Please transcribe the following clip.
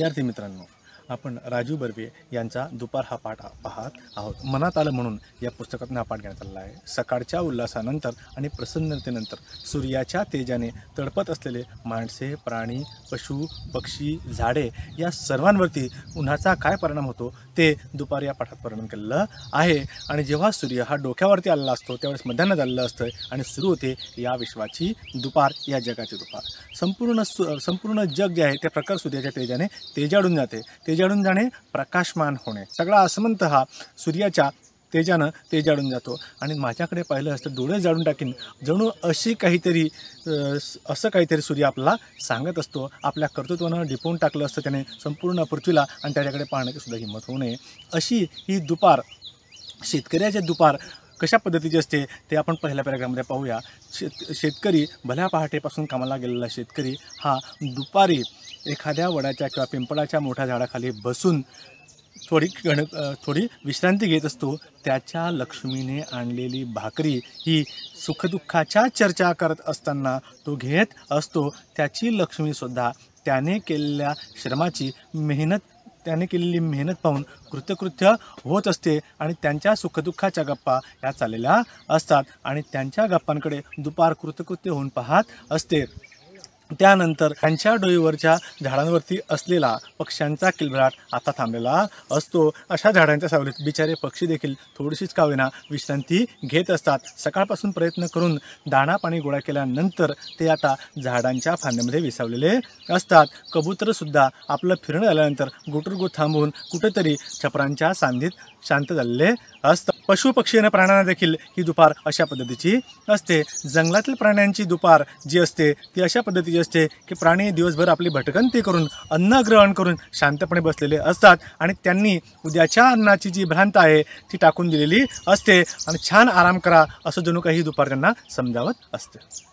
विद्यार्थी मित्रांनो आपण राजू बर्वे यांचा दुपार हा पाठ पाहत आहोत मनात आलं म्हणून या पुस्तकातून हा पाठ घेण्यात आलेला आहे सकाळच्या उल्हासानंतर आणि प्रसन्नतेनंतर सूर्याच्या तेजाने तडपत असलेले माणसे प्राणी पशु पक्षी झाडे या सर्वांवरती उन्हाचा काय परिणाम होतो ते दुपार या पाठात वर्णन केलेलं आहे आणि जेव्हा सूर्य हा डोक्यावरती आलेला असतो त्यावेळेस मध्यान्ह झालेलं असतं आणि सुरू होते या विश्वाची दुपार या जगाची दुपार संपूर्ण सु संपूर्ण जग जे आहे त्या प्रकार सूर्याच्या तेजाने तेजाडून जाते तेजाडून जाणे प्रकाशमान होणे सगळा आसमंत हा सूर्याच्या तेजानं तेजाडून जातो आणि माझ्याकडे पाहिलं असतं डोळे जाळून टाकीन जणू अशी काहीतरी असं काहीतरी सूर्य आपल्याला सांगत असतो आपल्या कर्तृत्वानं डिपवून टाकलं असतं त्याने संपूर्ण पृथ्वीला आणि त्याच्याकडे पाहण्याची सुद्धा हिंमत होऊ नये अशी ही दुपार शेतकऱ्याचे दुपार कशा पद्धतीचे असते ते आपण पहिल्या पॅरेग्राममध्ये पाहूया शेत शेतकरी भल्या पहाटेपासून कामाला गेलेला शेतकरी हा दुपारी एखाद्या वडाच्या किंवा पिंपळाच्या मोठ्या झाडाखाली बसून थोडी गण थोडी विश्रांती घेत असतो त्याच्या लक्ष्मीने आणलेली भाकरी ही सुखदुःखाच्या चर्चा करत असताना तो घेत असतो त्याची लक्ष्मीसुद्धा त्याने केलेल्या श्रमाची मेहनत त्याने केलेली मेहनत पाहून कृत्यकृत्य होत असते आणि त्यांच्या सुखदुःखाच्या गप्पा या चाललेल्या असतात आणि त्यांच्या गप्पांकडे दुपार कृतकृत्य होऊन पाहत असते त्यानंतर त्यांच्या डोईवरच्या झाडांवरती असलेला पक्ष्यांचा किलबराट आता थांबलेला असतो अशा झाडांच्या सावलीत बिचारे पक्षी देखील थोडीशीच कावेना विश्रांती घेत असतात सकाळपासून प्रयत्न करून दाणा पाणी गोळा केल्यानंतर ते आता झाडांच्या फांद्यामध्ये विसावलेले असतात कबूतरसुद्धा आपलं फिरणं आल्यानंतर गुटुरगुट थांबून कुठेतरी छपरांच्या सांधीत शांत झालेले असतात पशु प्राण्यांना देखील ही दुपार अशा पद्धतीची असते जंगलातील प्राण्यांची दुपार जी असते ती अशा पद्धतीची असते की प्राणी दिवसभर आपली भटकंती करून अन्न ग्रहण करून शांतपणे बसलेले असतात आणि त्यांनी उद्याच्या अन्नाची जी भ्रांत आहे ती टाकून दिलेली असते आणि छान आराम करा असं जणू काही दुपार त्यांना समजावत असते